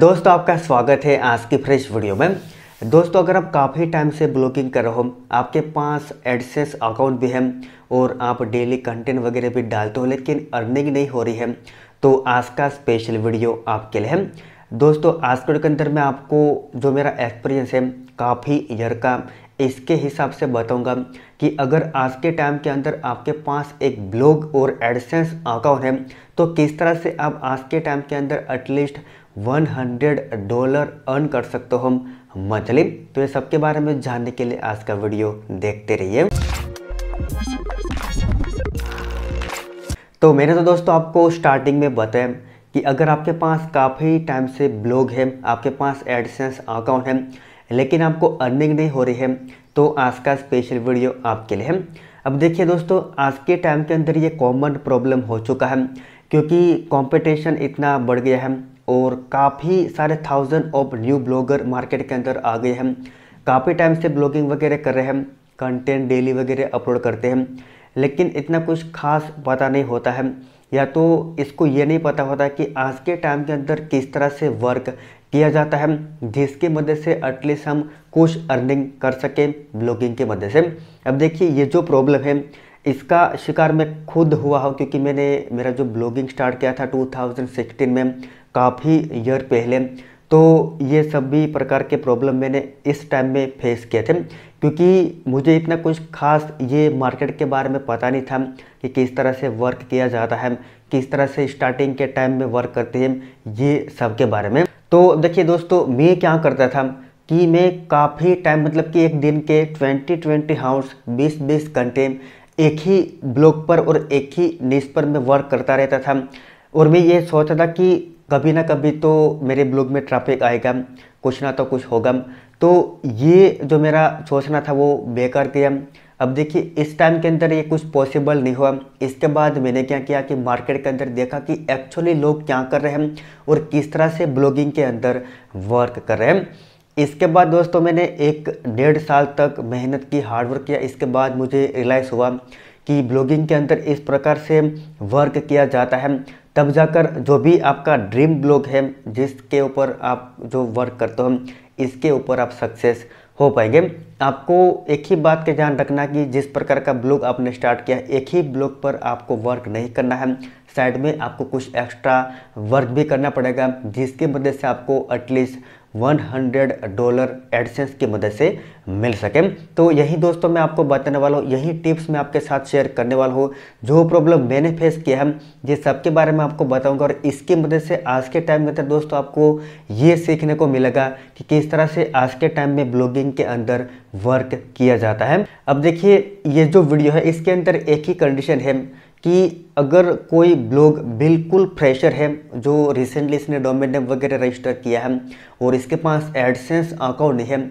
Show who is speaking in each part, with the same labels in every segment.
Speaker 1: दोस्तों आपका स्वागत है आज की फ्रेश वीडियो में दोस्तों अगर आप काफ़ी टाइम से ब्लॉगिंग कर रहे हो आपके पास एडसेस अकाउंट भी है और आप डेली कंटेंट वगैरह भी डालते हो लेकिन अर्निंग नहीं हो रही है तो आज का स्पेशल वीडियो आपके लिए है दोस्तों आज के के अंदर मैं आपको जो मेरा एक्सपीरियंस है काफ़ी ईयर का इसके हिसाब से बताऊंगा कि अगर आज के टाइम के अंदर आपके पास एक ब्लॉग और एडसेंस अकाउंट है तो किस तरह से आप आज के टाइम के अंदर एटलीस्ट 100 डॉलर अर्न कर सकते हो हम मंथली तो ये सब के बारे में जानने के लिए आज का वीडियो देखते रहिए तो मैंने तो दोस्तों आपको स्टार्टिंग में बताया कि अगर आपके पास काफ़ी टाइम से ब्लॉग है आपके पास एडसेंस अकाउंट है लेकिन आपको अर्निंग नहीं हो रही है तो आज का स्पेशल वीडियो आपके लिए है अब देखिए दोस्तों आज के टाइम के अंदर ये कॉमन प्रॉब्लम हो चुका है क्योंकि कंपटीशन इतना बढ़ गया है और काफ़ी सारे thousand of new blogger market के अंदर आ गए हैं काफ़ी टाइम से ब्लॉगिंग वगैरह कर रहे हैं कंटेंट डेली वगैरह अपलोड करते हैं लेकिन इतना कुछ खास पता नहीं होता है या तो इसको ये नहीं पता होता कि आज के टाइम के अंदर किस तरह से वर्क किया जाता है जिसके मदद से एटलीस्ट हम कुछ अर्निंग कर सकें ब्लॉगिंग के मदद से अब देखिए ये जो प्रॉब्लम है इसका शिकार मैं खुद हुआ हूँ क्योंकि मैंने मेरा जो ब्लॉगिंग स्टार्ट किया था 2016 में काफ़ी ईयर पहले तो ये सभी प्रकार के प्रॉब्लम मैंने इस टाइम में फेस किए थे क्योंकि मुझे इतना कुछ खास ये मार्केट के बारे में पता नहीं था कि किस तरह से वर्क किया जाता है किस तरह से स्टार्टिंग के टाइम में वर्क करते हैं ये सब के बारे में तो देखिए दोस्तों मैं क्या करता था कि मैं काफ़ी टाइम मतलब कि एक दिन के ट्वेंटी ट्वेंटी हाउस बीस बीस घंटे एक ही ब्लॉक पर और एक ही नीस पर मैं वर्क करता रहता था और मैं ये सोचता था कि कभी ना कभी तो मेरे ब्लॉग में ट्रैफिक आएगा कुछ ना तो कुछ होगा तो ये जो मेरा सोचना था वो बेकार किया अब देखिए इस टाइम के अंदर ये कुछ पॉसिबल नहीं हुआ इसके बाद मैंने क्या किया कि मार्केट के अंदर देखा कि एक्चुअली लोग क्या कर रहे हैं और किस तरह से ब्लॉगिंग के अंदर वर्क कर रहे हैं इसके बाद दोस्तों मैंने एक डेढ़ साल तक मेहनत की हार्डवर्क किया इसके बाद मुझे रिलाइज हुआ कि ब्लॉगिंग के अंदर इस प्रकार से वर्क किया जाता है तब जाकर जो भी आपका ड्रीम ब्लॉग है जिसके ऊपर आप जो वर्क करते हो इसके ऊपर आप सक्सेस हो पाएंगे आपको एक ही बात का ध्यान रखना कि जिस प्रकार का ब्लॉग आपने स्टार्ट किया एक ही ब्लॉग पर आपको वर्क नहीं करना है साइड में आपको कुछ एक्स्ट्रा वर्क भी करना पड़ेगा जिसके मदद से आपको एटलीस्ट 100 डॉलर एडसेंस की मदद से मिल सके तो यही दोस्तों मैं आपको बताने वाला हूँ यही टिप्स मैं आपके साथ शेयर करने वाला हूँ जो प्रॉब्लम मैंने फेस किया है ये सब के बारे में आपको बताऊंगा और इसकी मदद से आज के टाइम के अंदर दोस्तों आपको ये सीखने को मिलेगा कि किस तरह से आज के टाइम में ब्लॉगिंग के अंदर वर्क किया जाता है अब देखिए ये जो वीडियो है इसके अंदर एक ही कंडीशन है कि अगर कोई ब्लॉग बिल्कुल फ्रेशर है जो रिसेंटली इसने डोमेन नेम वगैरह रजिस्टर किया है और इसके पास एडसेंस अकाउंट है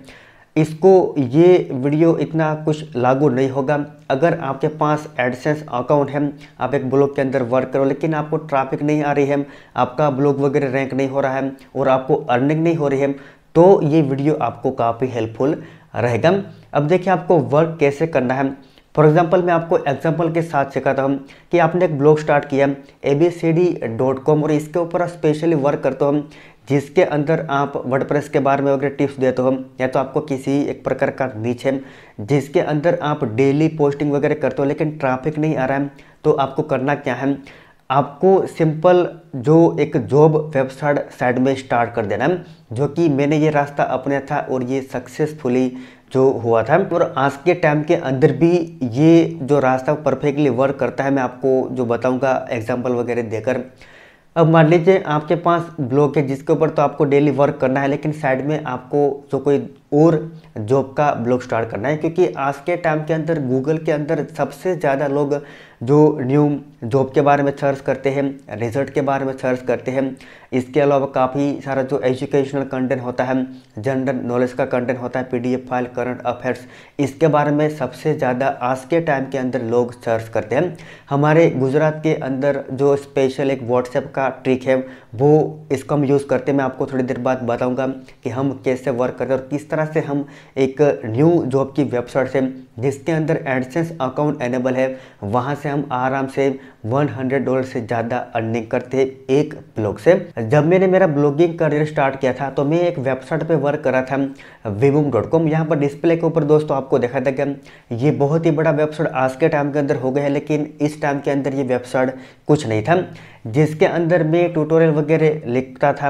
Speaker 1: इसको ये वीडियो इतना कुछ लागू नहीं होगा अगर आपके पास एडसेंस अकाउंट है आप एक ब्लॉग के अंदर वर्क करो लेकिन आपको ट्रैफिक नहीं आ रही है आपका ब्लॉग वगैरह रैंक नहीं हो रहा है और आपको अर्निंग नहीं हो रही है तो ये वीडियो आपको काफ़ी हेल्पफुल रहेगा अब देखिए आपको वर्क कैसे करना है फॉर एग्जाम्पल मैं आपको एग्जाम्पल के साथ सिखाता हूँ कि आपने एक ब्लॉग स्टार्ट किया A B C D dot com और इसके ऊपर आप स्पेशली वर्क करते हो जिसके अंदर आप प्रेस के बारे में वगैरह टिप्स देते हो या तो आपको किसी एक प्रकार का नीच है जिसके अंदर आप डेली पोस्टिंग वगैरह करते हो लेकिन ट्रैफिक नहीं आ रहा है तो आपको करना क्या है आपको सिंपल जो एक जॉब वेबसाइट साइड में स्टार्ट कर देना है जो कि मैंने ये रास्ता अपने था और ये सक्सेसफुली जो हुआ था और आज के टाइम के अंदर भी ये जो रास्ता परफेक्टली वर्क करता है मैं आपको जो बताऊंगा एग्जांपल वगैरह देकर अब मान लीजिए आपके पास ब्लॉक है जिसके ऊपर तो आपको डेली वर्क करना है लेकिन साइड में आपको जो कोई और जॉब का ब्लॉग स्टार्ट करना है क्योंकि आज के टाइम के अंदर गूगल के अंदर सबसे ज़्यादा लोग जो न्यू जॉब के बारे में सर्च करते हैं रिजल्ट के बारे में सर्च करते हैं इसके अलावा काफ़ी सारा जो एजुकेशनल कंटेंट होता है जनरल नॉलेज का कंटेंट होता है पीडीएफ फाइल करंट अफेयर्स इसके बारे में सबसे ज़्यादा आज के टाइम के अंदर लोग सर्च करते हैं हमारे गुजरात के अंदर जो स्पेशल एक व्हाट्सएप का ट्रिक है वो इसको हम यूज़ करते हैं मैं आपको थोड़ी देर बाद बताऊँगा कि हम कैसे वर्क करते हैं और किस तरह से हम एक न्यू जॉब की वेबसाइट से जिसके अंदर एडसेंस अकाउंट एनेबल है वहाँ से हम आराम से 100 डॉलर से ज़्यादा अर्निंग करते हैं एक ब्लॉग से जब मैंने मेरा ब्लॉगिंग करियर स्टार्ट किया था तो मैं एक वेबसाइट पे वर्क कर रहा था वीवूम डॉट कॉम यहाँ पर डिस्प्ले के ऊपर दोस्तों आपको देखा था कि ये बहुत ही बड़ा वेबसाइट आज के टाइम के अंदर हो गया है लेकिन इस टाइम के अंदर ये वेबसाइट कुछ नहीं था जिसके अंदर मैं ट्यूटोरियल वगैरह लिखता था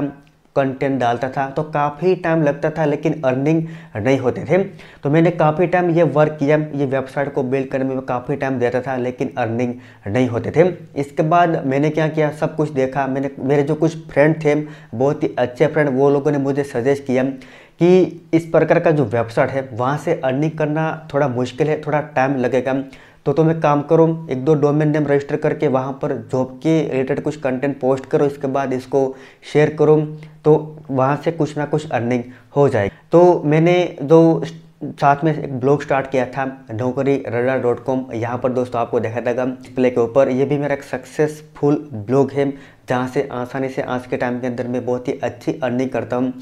Speaker 1: कंटेंट डालता था तो काफ़ी टाइम लगता था लेकिन अर्निंग नहीं होते थे तो मैंने काफ़ी टाइम ये वर्क किया ये वेबसाइट को बिल्ड करने में काफ़ी टाइम देता था लेकिन अर्निंग नहीं होते थे इसके बाद मैंने क्या किया सब कुछ देखा मैंने मेरे जो कुछ फ्रेंड थे बहुत ही अच्छे फ्रेंड वो लोगों ने मुझे सजेस्ट किया कि इस प्रकार का जो वेबसाइट है वहाँ से अर्निंग करना थोड़ा मुश्किल है थोड़ा टाइम लगेगा तो तुम एक काम करो एक दो डोमेन नेम रजिस्टर करके वहाँ पर जॉब के रिलेटेड कुछ कंटेंट पोस्ट करो इसके बाद इसको शेयर करो तो वहाँ से कुछ ना कुछ अर्निंग हो जाएगी तो मैंने दो साथ में एक ब्लॉग स्टार्ट किया था नौकरी रडा डॉट कॉम यहाँ पर दोस्तों आपको देखा जाएगा प्ले के ऊपर ये भी मेरा एक सक्सेसफुल ब्लॉग है जहाँ से आसानी से आज के टाइम के अंदर मैं बहुत ही अच्छी अर्निंग करता हूँ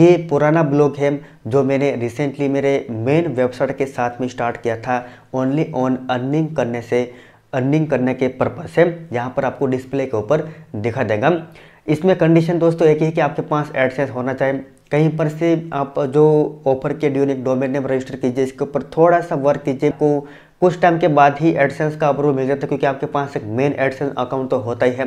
Speaker 1: ये पुराना ब्लॉग है जो मैंने रिसेंटली मेरे मेन वेबसाइट के साथ में स्टार्ट किया था ओनली ऑन अर्निंग करने से अर्निंग करने के पर्पज़ से यहाँ पर आपको डिस्प्ले के ऊपर दिखा देगा इसमें कंडीशन दोस्तों एक ही है कि आपके पास एडसेस होना चाहिए कहीं पर से आप जो ऑफर के ड्यूनिक डोमेन नेम रजिस्टर कीजिए इसके ऊपर थोड़ा सा वर्क कीजिए को कुछ टाइम के बाद ही एडसेंस का अप्रूव मिल जाता है क्योंकि आपके पास एक मेन एडसेंस अकाउंट तो होता ही है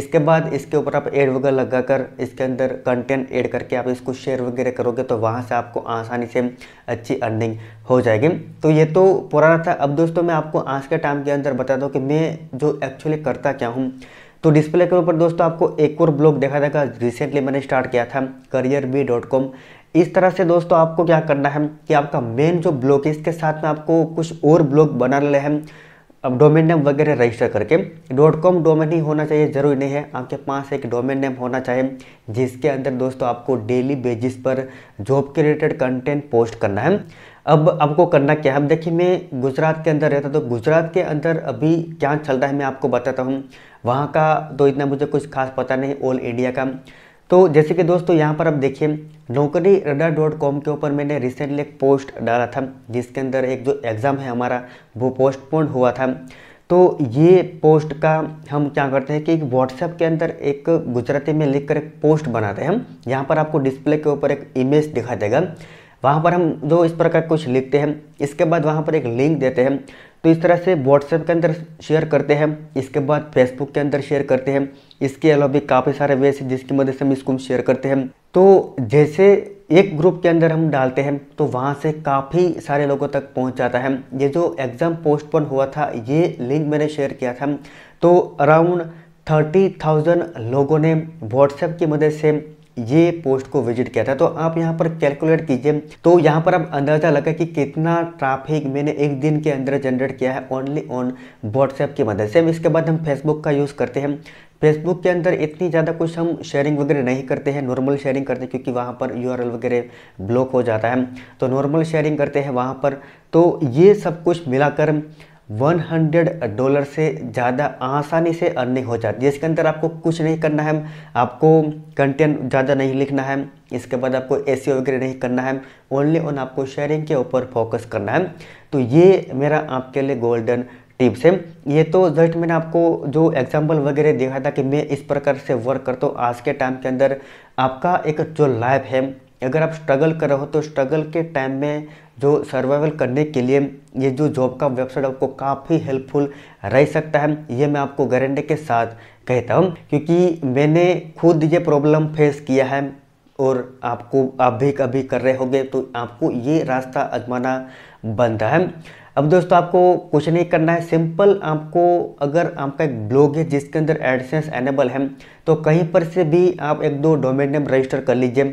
Speaker 1: इसके बाद इसके ऊपर आप एड वगैरह लगाकर इसके अंदर कंटेंट ऐड करके आप इसको शेयर वगैरह करोगे तो वहाँ से आपको आसानी से अच्छी अर्निंग हो जाएगी तो ये तो पुराना था अब दोस्तों मैं आपको आज के टाइम के अंदर बता दूँ कि मैं जो एक्चुअली करता क्या हूँ तो डिस्प्ले के ऊपर दोस्तों आपको एक और ब्लॉग देखा देगा रिसेंटली मैंने स्टार्ट किया था करियर बी डॉट कॉम इस तरह से दोस्तों आपको क्या करना है कि आपका मेन जो ब्लॉग है इसके साथ में आपको कुछ और ब्लॉग बना ले हैं अब डोमेन नेम वगैरह रजिस्टर करके डॉट कॉम डोमेन ही होना चाहिए ज़रूरी नहीं है आपके पास एक डोमेन नेम होना चाहिए जिसके अंदर दोस्तों आपको डेली बेजिस पर जॉब के रिलेटेड कंटेंट पोस्ट करना है अब आपको करना क्या है अब देखिए मैं गुजरात के अंदर रहता तो गुजरात के अंदर अभी क्या चल रहा है मैं आपको बताता हूँ वहाँ का तो इतना मुझे कुछ खास पता नहीं ऑल इंडिया का तो जैसे कि दोस्तों यहाँ पर आप देखिए नौकरी रडा डॉट कॉम के ऊपर मैंने रिसेंटली एक पोस्ट डाला था जिसके अंदर एक जो एग्ज़ाम है हमारा वो पोस्टपोन हुआ था तो ये पोस्ट का हम क्या करते हैं कि एक व्हाट्सएप के अंदर एक गुजराती में लिख कर एक पोस्ट बनाते हैं हम यहाँ पर आपको डिस्प्ले के ऊपर एक इमेज दिखा देगा वहाँ पर हम जो इस प्रकार कुछ लिखते हैं इसके बाद वहाँ पर एक लिंक देते हैं तो इस तरह से व्हाट्सएप के अंदर शेयर करते हैं इसके बाद फेसबुक के अंदर शेयर करते हैं इसके अलावा भी काफ़ी सारे वेस जिसकी मदद से हम इसको शेयर करते हैं तो जैसे एक ग्रुप के अंदर हम डालते हैं तो वहाँ से काफ़ी सारे लोगों तक पहुँच जाता है ये जो एग्ज़ाम पोस्टपोन हुआ था ये लिंक मैंने शेयर किया था तो अराउंड थर्टी थाउजेंड लोगों ने व्हाट्सएप की मदद से ये पोस्ट को विजिट किया था तो आप यहाँ पर कैलकुलेट कीजिए तो यहाँ पर आप अंदाज़ा लगा कि कितना ट्रैफिक मैंने एक दिन के अंदर जनरेट किया है ओनली ऑन व्हाट्सएप की मदद से इसके बाद हम फेसबुक का यूज़ करते हैं फेसबुक के अंदर इतनी ज़्यादा कुछ हम शेयरिंग वगैरह नहीं करते हैं नॉर्मल शेयरिंग करते हैं क्योंकि वहाँ पर यू वगैरह ब्लॉक हो जाता है तो नॉर्मल शेयरिंग करते हैं वहाँ पर तो ये सब कुछ मिलाकर 100 डॉलर से ज़्यादा आसानी से अर्निंग हो जाती है इसके अंदर आपको कुछ नहीं करना है आपको कंटेंट ज़्यादा नहीं लिखना है इसके बाद आपको ए e वगैरह नहीं करना है ओनली ऑन आपको शेयरिंग के ऊपर फोकस करना है तो ये मेरा आपके लिए गोल्डन टिप्स है ये तो जस्ट मैंने आपको जो एग्जाम्पल वगैरह देखा था कि मैं इस प्रकार से वर्क करता हूँ आज के टाइम के अंदर आपका एक जो लाइफ है अगर आप स्ट्रगल कर रहे हो तो स्ट्रगल के टाइम में जो सर्वाइवल करने के लिए ये जो जॉब का वेबसाइट आपको काफ़ी हेल्पफुल रह सकता है ये मैं आपको गारंटी के साथ कहता हूँ क्योंकि मैंने खुद ये प्रॉब्लम फेस किया है और आपको आप भी कभी कर रहे होंगे तो आपको ये रास्ता आजमाना बनता है अब दोस्तों आपको कुछ नहीं करना है सिंपल आपको अगर आपका एक ब्लॉग है जिसके अंदर एडसेंस एनेबल है तो कहीं पर से भी आप एक दो डोमेन नेम रजिस्टर कर लीजिए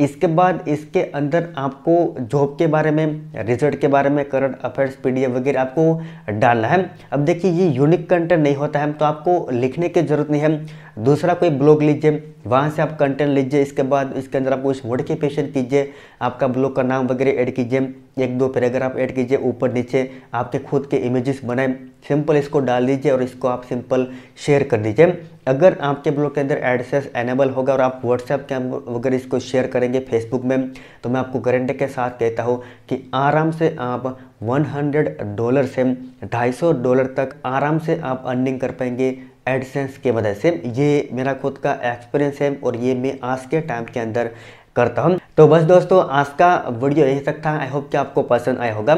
Speaker 1: इसके बाद इसके अंदर आपको जॉब के बारे में रिजल्ट के बारे में करंट अफेयर्स पीडीएफ वगैरह आपको डालना है अब देखिए ये यूनिक कंटेंट नहीं होता है तो आपको लिखने की ज़रूरत नहीं है दूसरा कोई ब्लॉग लीजिए वहाँ से आप कंटेंट लीजिए इसके बाद इसके अंदर आप कुछ मोडिफिकेशन कीजिए आपका ब्लॉग का नाम वगैरह ऐड कीजिए एक दो पैराग्राफ ऐड कीजिए ऊपर नीचे आपके खुद के इमेजेस बनाए सिंपल इसको डाल दीजिए और इसको आप सिंपल शेयर कर दीजिए अगर आपके ब्लॉग के अंदर एडसेस एनेबल होगा और आप व्हाट्सएप के वगैरह इसको शेयर करेंगे फेसबुक में तो मैं आपको गारंटी के साथ कहता हूँ कि आराम से आप 100 डॉलर से 250 डॉलर तक आराम से आप अर्निंग कर पाएंगे एडसेंस के वजह से ये मेरा खुद का एक्सपीरियंस है और ये मैं आज के टाइम के अंदर करता हूँ तो बस दोस्तों आज का वीडियो यही तक था आई होप कि आपको पसंद आया होगा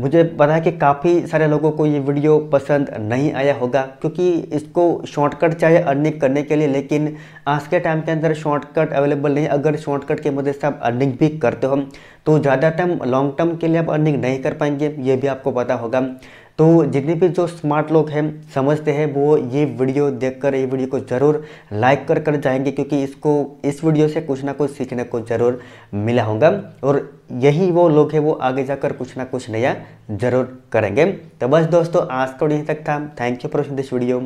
Speaker 1: मुझे पता है कि काफ़ी सारे लोगों को ये वीडियो पसंद नहीं आया होगा क्योंकि इसको शॉर्टकट चाहिए अर्निंग करने के लिए लेकिन आज के टाइम के अंदर शॉर्टकट अवेलेबल नहीं अगर शॉर्टकट की मदद से आप अर्निंग भी करते हो तो ज़्यादा टाइम लॉन्ग टर्म के लिए आप अर्निंग नहीं कर पाएंगे ये भी आपको पता होगा तो जितने भी जो स्मार्ट लोग हैं समझते हैं वो ये वीडियो देखकर ये वीडियो को ज़रूर लाइक कर कर जाएंगे क्योंकि इसको इस वीडियो से कुछ ना कुछ सीखने को ज़रूर मिला होगा और यही वो लोग हैं वो आगे जाकर कुछ ना कुछ नया ज़रूर करेंगे तो बस दोस्तों आज का यहीं तक था thank you for this video